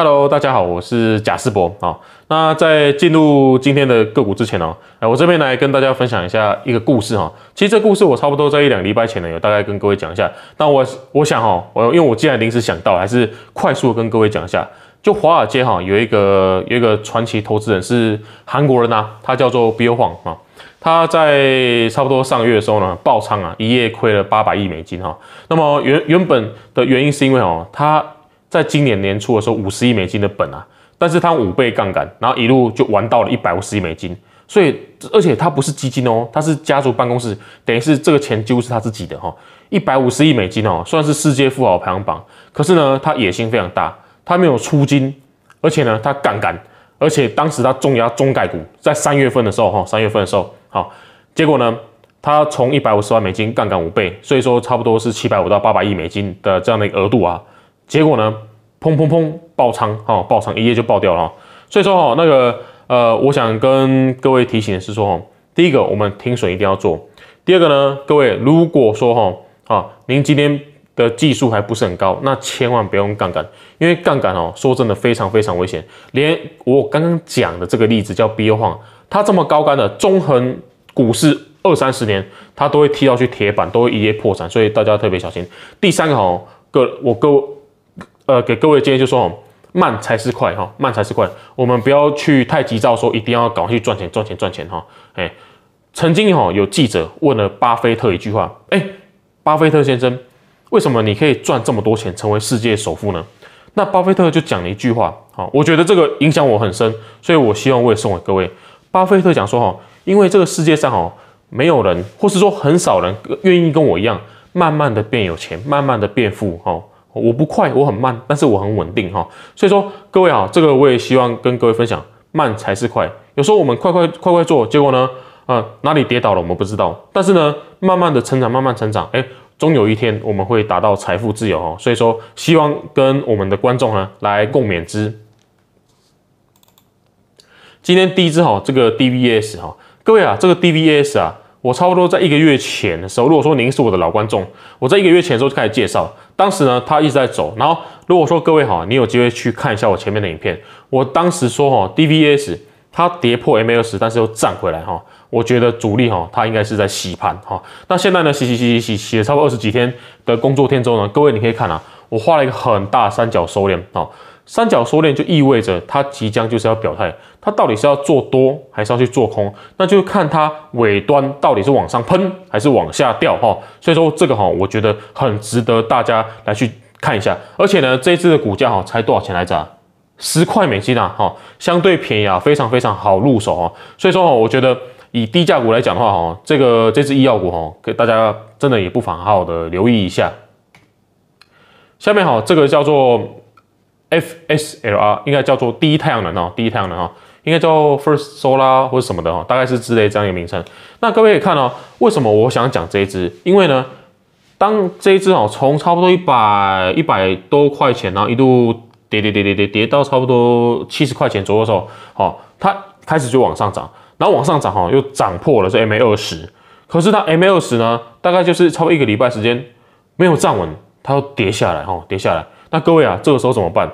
Hello，大家好，我是贾世博啊。那在进入今天的个股之前呢，哎，我这边来跟大家分享一下一个故事哈。其实这故事我差不多在一两礼拜前呢，有大概跟各位讲一下。但我我想哈，我因为我既然临时想到，还是快速跟各位讲一下。就华尔街哈，有一个有一个传奇投资人是韩国人呐，他叫做 b l o o m b n g 啊。他在差不多上个月的时候呢，爆仓啊，一夜亏了八百亿美金哈。那么原原本的原因是因为哦，他。在今年年初的时候，五十亿美金的本啊，但是他五倍杠杆，然后一路就玩到了一百五十亿美金，所以而且他不是基金哦，他是家族办公室，等于是这个钱几乎是他自己的哈，一百五十亿美金哦，算是世界富豪排行榜，可是呢，他野心非常大，他没有出金，而且呢，他杠杆，而且当时他重压中概股，在三月份的时候哈，三月份的时候好，结果呢，他从一百五十万美金杠杆五倍，所以说差不多是七百五到八百亿美金的这样的一额度啊。结果呢？砰砰砰，爆仓！哈，爆仓，一夜就爆掉了所以说哈，那个呃，我想跟各位提醒的是说，第一个，我们停损一定要做；第二个呢，各位如果说哈，啊，您今天的技术还不是很高，那千万不要用杠杆，因为杠杆哦，说真的非常非常危险。连我刚刚讲的这个例子叫 BO 晃，他这么高杆的中横股市二三十年，他都会踢到去铁板，都会一夜破产，所以大家特别小心。第三个哈，各我各。呃，给各位建议就说，慢才是快哈，慢才是快。我们不要去太急躁，说一定要赶快去赚钱，赚钱，赚钱哈。哎，曾经哈有记者问了巴菲特一句话，哎，巴菲特先生，为什么你可以赚这么多钱，成为世界首富呢？那巴菲特就讲了一句话，好，我觉得这个影响我很深，所以我希望我也送给各位。巴菲特讲说哈，因为这个世界上哈，没有人，或是说很少人愿意跟我一样，慢慢的变有钱，慢慢的变富哈。我不快，我很慢，但是我很稳定哈。所以说，各位啊，这个我也希望跟各位分享，慢才是快。有时候我们快快快快做，结果呢，呃，哪里跌倒了我们不知道。但是呢，慢慢的成长，慢慢成长，哎，终有一天我们会达到财富自由哦。所以说，希望跟我们的观众呢来共勉之。今天第一支哈，这个 DVS 哈，各位啊，这个 DVS 啊，我差不多在一个月前的时候，如果说您是我的老观众，我在一个月前的时候就开始介绍。当时呢，他一直在走。然后，如果说各位好，你有机会去看一下我前面的影片，我当时说哈，D V S 它跌破 M A 十，但是又涨回来哈。我觉得主力哈，它应该是在洗盘哈。那现在呢，洗洗洗洗洗洗了差不多二十几天的工作天之后呢，各位你可以看啊，我画了一个很大三角收敛啊。三角收敛就意味着它即将就是要表态，它到底是要做多还是要去做空？那就看它尾端到底是往上喷还是往下掉哈。所以说这个哈，我觉得很值得大家来去看一下。而且呢，这只的股价哈才多少钱来着？十块美金啊哈，相对便宜啊，非常非常好入手啊。所以说哈，我觉得以低价股来讲的话哈，这个这支医药股哈，给大家真的也不妨好好的留意一下。下面哈，这个叫做。FSLR 应该叫做第一太阳能哦，第一太阳能哦，应该叫 First Solar 或者什么的哦，大概是之类这样一个名称。那各位也看哦，为什么我想讲这一只？因为呢，当这一只哦从差不多一百一百多块钱，然后一路跌跌跌跌跌跌到差不多七十块钱左右的时候，哦，它开始就往上涨，然后往上涨哈，又涨破了这 MA 二十，可是它 MA 二十呢，大概就是超过一个礼拜时间没有站稳，它又跌下来，哈，跌下来。那各位啊，这个时候怎么办？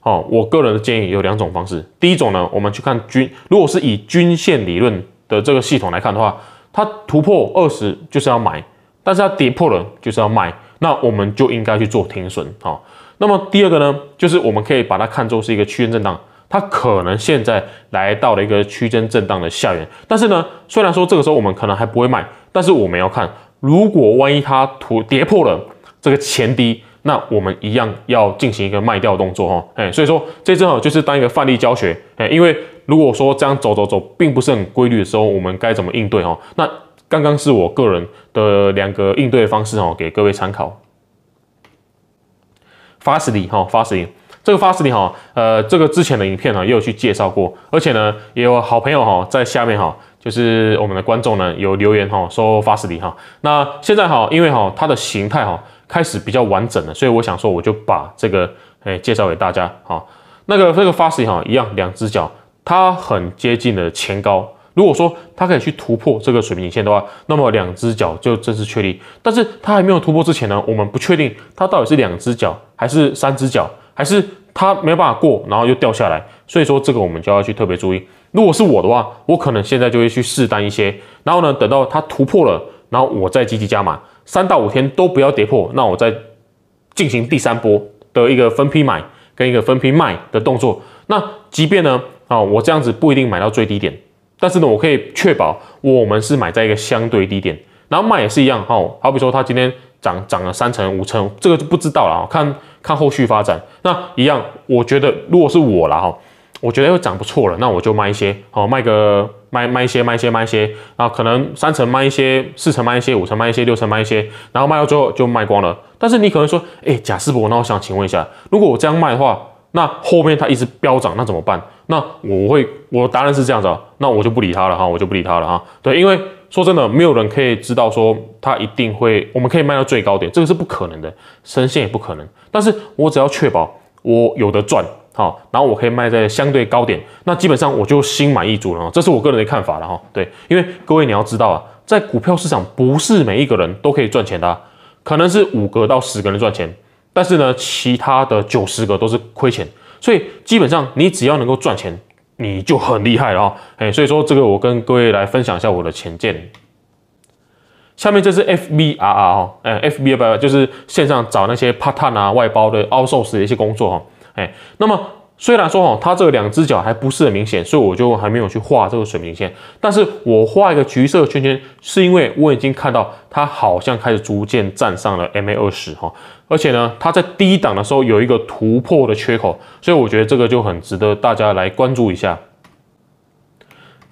好，我个人的建议有两种方式。第一种呢，我们去看均，如果是以均线理论的这个系统来看的话，它突破二十就是要买，但是它跌破了就是要卖，那我们就应该去做停损啊。那么第二个呢，就是我们可以把它看作是一个区间震荡，它可能现在来到了一个区间震荡的下缘，但是呢，虽然说这个时候我们可能还不会卖，但是我们要看，如果万一它突跌破了这个前低。那我们一样要进行一个卖掉动作哈，哎，所以说这正好就是当一个范例教学，哎，因为如果说这样走走走并不是很规律的时候，我们该怎么应对哈？那刚刚是我个人的两个应对方式哈，给各位参考。fastly 哈，fastly，这个 fastly 哈，呃，这个之前的影片啊也有去介绍过，而且呢也有好朋友哈在下面哈，就是我们的观众呢有留言哈说 fastly 哈，那现在哈因为哈它的形态哈。开始比较完整了，所以我想说，我就把这个诶介绍给大家哈。那个这个 fast 哈一样，两只脚，它很接近的前高。如果说它可以去突破这个水平线的话，那么两只脚就正式确立。但是它还没有突破之前呢，我们不确定它到底是两只脚还是三只脚，还是它没办法过，然后又掉下来。所以说这个我们就要去特别注意。如果是我的话，我可能现在就会去试单一些，然后呢，等到它突破了，然后我再积极加码。三到五天都不要跌破，那我再进行第三波的一个分批买跟一个分批卖的动作。那即便呢，啊，我这样子不一定买到最低点，但是呢，我可以确保我们是买在一个相对低点，然后卖也是一样，哈。好比说，它今天涨涨了三成、五成，这个就不知道了，看看后续发展。那一样，我觉得如果是我了，哈。我觉得又涨不错了，那我就卖一些，哦，卖个卖卖一些，卖一些，卖一些，然后可能三成卖一些，四成卖一些，五成卖一些，六成卖一些，然后卖到最后就卖光了。但是你可能说，哎，贾士博，那我想请问一下，如果我这样卖的话，那后面它一直飙涨，那怎么办？那我会，我的答案是这样啊，那我就不理他了哈，我就不理他了哈。对，因为说真的，没有人可以知道说它一定会，我们可以卖到最高点，这个是不可能的，深陷也不可能。但是我只要确保我有的赚。好，然后我可以卖在相对高点，那基本上我就心满意足了这是我个人的看法了哈。对，因为各位你要知道啊，在股票市场不是每一个人都可以赚钱的，可能是五个到十个人赚钱，但是呢，其他的九十个都是亏钱。所以基本上你只要能够赚钱，你就很厉害了哈。哎，所以说这个我跟各位来分享一下我的浅见。下面这是 FBR r 哈，哎，FBR 就是线上找那些 part time 啊、外包的 o u t s o u r c e 的一些工作哈。哎，那么虽然说哈，它这个两只脚还不是很明显，所以我就还没有去画这个水平线。但是我画一个橘色圈圈，是因为我已经看到它好像开始逐渐站上了 MA 二十哈，而且呢，它在低档的时候有一个突破的缺口，所以我觉得这个就很值得大家来关注一下。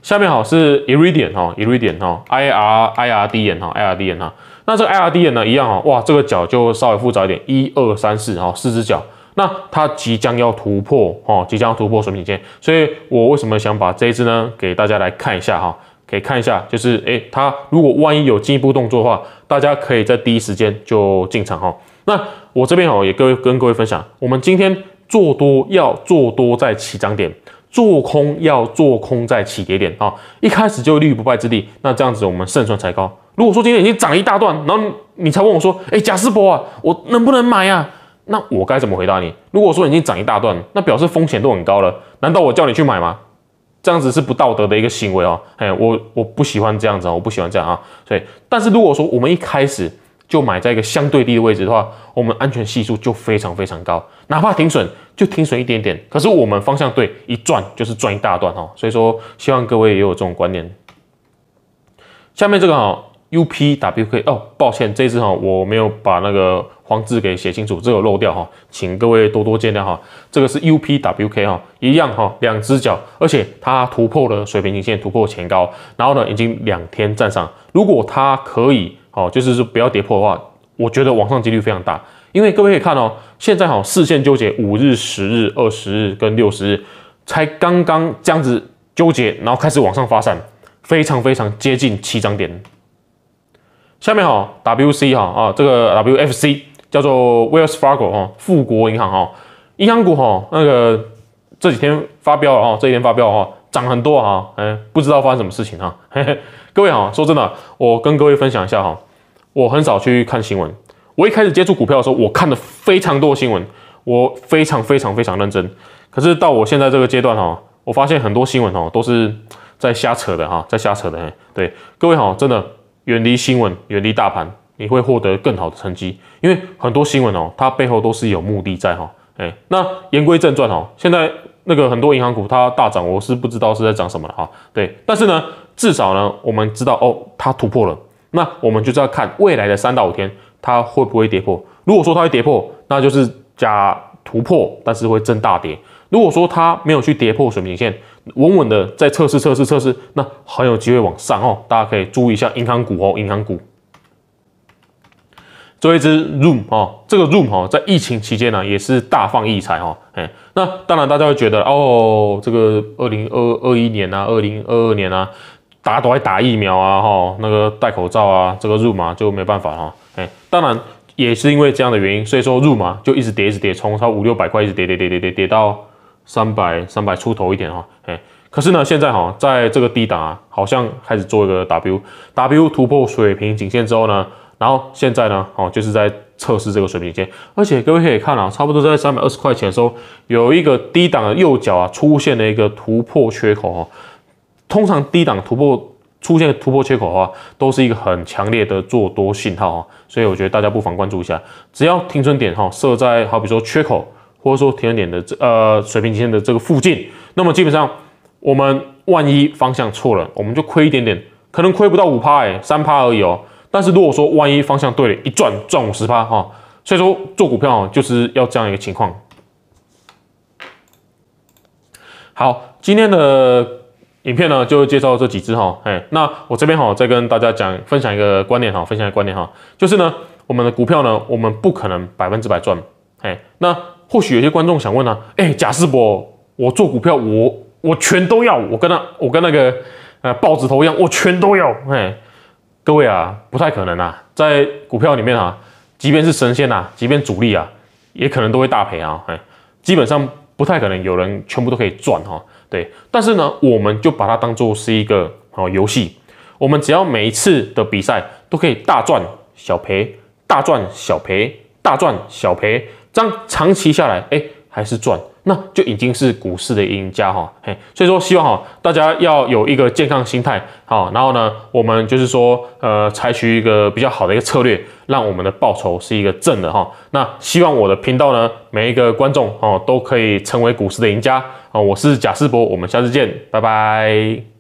下面好是 Iridian 哈，Iridian 哈，I R I R d i n 哈，I R d n 哈。那这 I R d i n 呢，一样哈，哇，这个脚就稍微复杂一点，一二三四哈，四只脚。那它即将要突破，哦，即将突破水平线，所以我为什么想把这一支呢？给大家来看一下，哈，可以看一下，就是，诶，它如果万一有进一步动作的话，大家可以在第一时间就进场，哈。那我这边哦，也各位跟各位分享，我们今天做多要做多在起涨点，做空要做空在起跌点，啊，一开始就立于不败之地，那这样子我们胜算才高。如果说今天已经涨一大段，然后你才问我说，诶，贾斯博啊，我能不能买啊？那我该怎么回答你？如果说已经涨一大段，那表示风险都很高了。难道我叫你去买吗？这样子是不道德的一个行为哦。哎，我我不喜欢这样子啊，我不喜欢这样啊。所以，但是如果说我们一开始就买在一个相对低的位置的话，我们安全系数就非常非常高。哪怕停损就停损一点点，可是我们方向对，一赚就是赚一大段哦。所以说，希望各位也有这种观念。下面这个哈，UPWK 哦，抱歉，这一次哈，我没有把那个。黄字给写清楚，这个漏掉哈，请各位多多见谅哈。这个是 UPWK 哈，一样哈，两只脚，而且它突破了水平颈线，突破前高，然后呢，已经两天站上。如果它可以哦，就是说不要跌破的话，我觉得往上几率非常大。因为各位可以看哦，现在哈四线纠结，五日、十日、二十日跟六十日才刚刚这样子纠结，然后开始往上发散，非常非常接近起涨点。下面哈 w c 哈啊，这个 WFC。叫做 Wells Fargo 哦，富国银行哦，银行股哈，那个这几天发飙了哦，这几天发飙哦，涨很多哈，哎，不知道发生什么事情哈。各位哈，说真的，我跟各位分享一下哈，我很少去看新闻。我一开始接触股票的时候，我看了非常多新闻，我非常非常非常认真。可是到我现在这个阶段哈，我发现很多新闻哦，都是在瞎扯的哈，在瞎扯的。对，各位好，真的远离新闻，远离大盘。你会获得更好的成绩，因为很多新闻哦，它背后都是有目的在哈。哎，那言归正传哦，现在那个很多银行股它大涨，我是不知道是在涨什么了哈。对，但是呢，至少呢，我们知道哦，它突破了，那我们就是要看未来的三到五天它会不会跌破。如果说它会跌破，那就是假突破，但是会真大跌。如果说它没有去跌破水平线，稳稳的在测试测试测试，那很有机会往上哦。大家可以注意一下银行股哦，银行股。做一只 Zoom 哦，这个 Zoom 哦，在疫情期间呢，也是大放异彩哈。哎，那当然大家会觉得哦，这个二零二二一年啊，二零二二年啊，大家都在打疫苗啊，哈，那个戴口罩啊，这个 Zoom 就没办法哈。哎，当然也是因为这样的原因，所以说 Zoom 就一直跌，一直跌，从超五六百块，一直跌跌跌跌跌跌到三百三百出头一点哈。哎，可是呢，现在哈，在这个低档啊，好像开始做一个 W W 突破水平颈线之后呢。然后现在呢，哦，就是在测试这个水平线，而且各位可以看啊，差不多在三百二十块钱的时候，有一个低档的右脚啊，出现了一个突破缺口哦。通常低档突破出现突破缺口的话，都是一个很强烈的做多信号啊。所以我觉得大家不妨关注一下，只要停损点哈设在好比说缺口，或者说停损点的这呃水平线的这个附近，那么基本上我们万一方向错了，我们就亏一点点，可能亏不到五趴哎，三趴而已哦。但是如果说万一方向对了一赚赚五十趴哈，所以说做股票就是要这样一个情况。好，今天的影片呢就介绍这几只哈，哎，那我这边哈再跟大家讲分享一个观念哈，分享一个观念哈，就是呢我们的股票呢我们不可能百分之百赚，哎，那或许有些观众想问呢，哎贾世博，我做股票我我全都要，我跟那我跟那个呃豹子头一样，我全都要，哎。各位啊，不太可能啊，在股票里面啊，即便是神仙呐，即便主力啊，也可能都会大赔啊。哎，基本上不太可能有人全部都可以赚哈。对，但是呢，我们就把它当做是一个好游戏，我们只要每一次的比赛都可以大赚小赔，大赚小赔，大赚小赔，这样长期下来，哎，还是赚。那就已经是股市的赢家哈，嘿，所以说希望哈大家要有一个健康心态，好，然后呢，我们就是说，呃，采取一个比较好的一个策略，让我们的报酬是一个正的哈。那希望我的频道呢，每一个观众哦都可以成为股市的赢家哦。我是贾世博，我们下次见，拜拜。